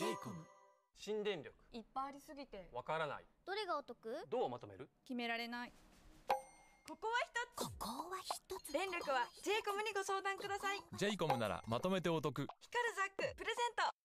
イコム新電力いっぱいありすぎてわからないどれがお得どうまとめる決められないここは一つここは一つ電力はジェイコムにご相談くださいイコムならまとめてお得光るザックプレゼント